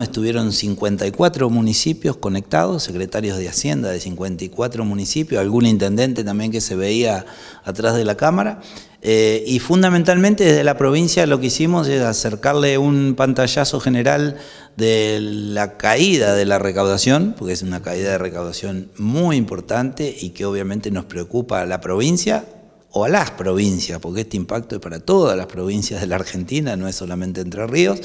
Estuvieron 54 municipios conectados, secretarios de Hacienda de 54 municipios, algún intendente también que se veía atrás de la Cámara. Eh, y fundamentalmente desde la provincia lo que hicimos es acercarle un pantallazo general de la caída de la recaudación, porque es una caída de recaudación muy importante y que obviamente nos preocupa a la provincia, o a las provincias, porque este impacto es para todas las provincias de la Argentina, no es solamente Entre Ríos,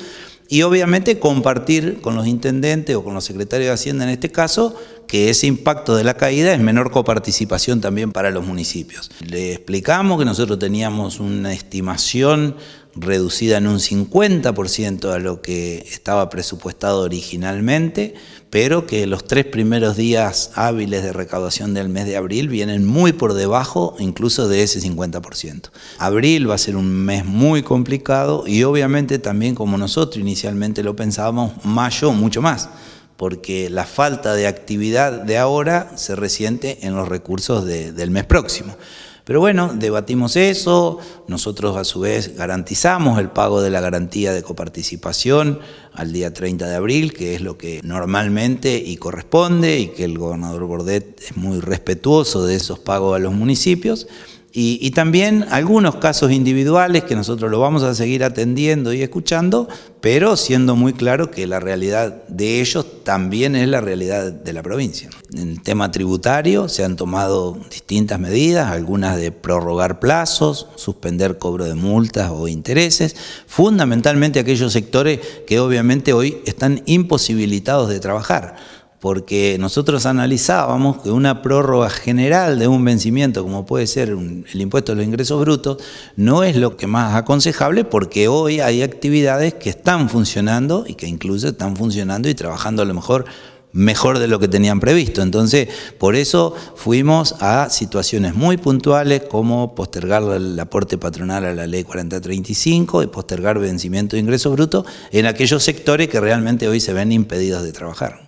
y obviamente compartir con los intendentes o con los secretarios de Hacienda en este caso que ese impacto de la caída es menor coparticipación también para los municipios. Le explicamos que nosotros teníamos una estimación reducida en un 50% a lo que estaba presupuestado originalmente, pero que los tres primeros días hábiles de recaudación del mes de abril vienen muy por debajo incluso de ese 50%. Abril va a ser un mes muy complicado y obviamente también como nosotros iniciamos inicialmente lo pensábamos, mayo mucho más, porque la falta de actividad de ahora se resiente en los recursos del mes próximo. Pero bueno, debatimos eso, nosotros a su vez garantizamos el pago de la garantía de coparticipación al día 30 de abril, que es lo que normalmente y corresponde y que el gobernador Bordet es muy respetuoso de esos pagos a los municipios. Y, también algunos casos individuales que nosotros lo vamos a seguir atendiendo y escuchando, pero siendo muy claro que la realidad de ellos también es la realidad de la provincia. En el tema tributario se han tomado distintas medidas, algunas de prorrogar plazos, suspender cobro de multas o intereses, fundamentalmente aquellos sectores que obviamente hoy están imposibilitados de trabajar porque nosotros analizábamos que una prórroga general de un vencimiento, como puede ser el impuesto de los ingresos brutos, no es lo que más aconsejable porque hoy hay actividades que están funcionando y que incluso están funcionando y trabajando a lo mejor mejor de lo que tenían previsto. Entonces, por eso fuimos a situaciones muy puntuales como postergar el aporte patronal a la ley 4035 y postergar vencimiento de ingresos brutos en aquellos sectores que realmente hoy se ven impedidos de trabajar.